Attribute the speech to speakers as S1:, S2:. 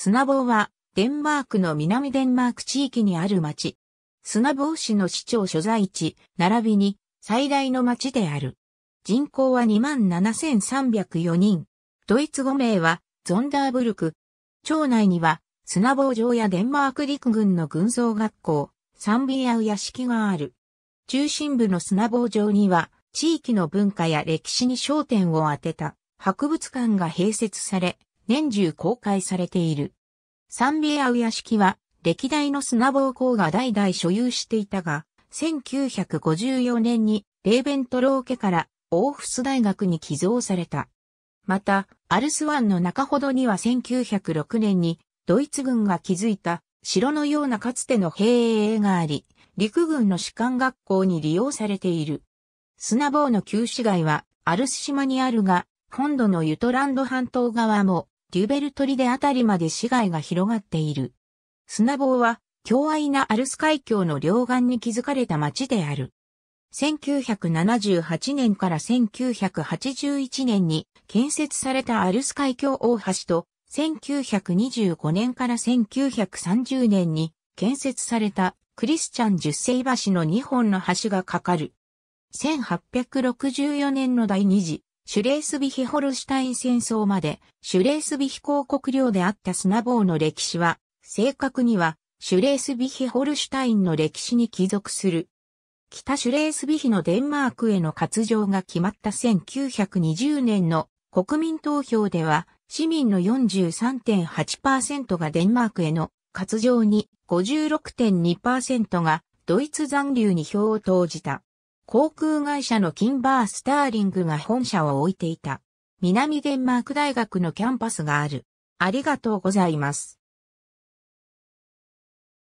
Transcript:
S1: スナボーは、デンマークの南デンマーク地域にある町。スナボー市の市長所在地、並びに、最大の町である。人口は27,304人。ドイツ語名は、ゾンダーブルク。町内には、スナボー城やデンマーク陸軍の軍曹学校、サンビアウ屋敷がある。中心部のスナボー城には、地域の文化や歴史に焦点を当てた博物館が併設され、年中公開されている。サンビアウ屋敷は歴代の砂暴行が代々所有していたが、1954年にレーベントロー家からオーフス大学に寄贈された。また、アルスワンの中ほどには1906年にドイツ軍が築いた城のようなかつての兵営があり、陸軍の士官学校に利用されている。砂暴の旧市街はアルス島にあるが、本土のユトランド半島側もデュベルトリデあたりまで市街が広がっている。砂棒は、強愛なアルス海峡の両岸に築かれた町である。1978年から1981年に建設されたアルス海峡大橋と、1925年から1930年に建設されたクリスチャン十世橋の2本の橋がかかる。1864年の第二次シュレースビヒホルシュタイン戦争まで、シュレースビヒ公国領であったスナボーの歴史は、正確には、シュレースビヒホルシュタインの歴史に帰属する。北シュレースビヒのデンマークへの割譲が決まった1920年の国民投票では、市民の43.8%がデンマークへの割譲に、56.2%がドイツ残留に票を投じた。航空会社のキンバースターリングが本社を置いていた。南デンマーク大学のキャンパスがある。ありがとうございます。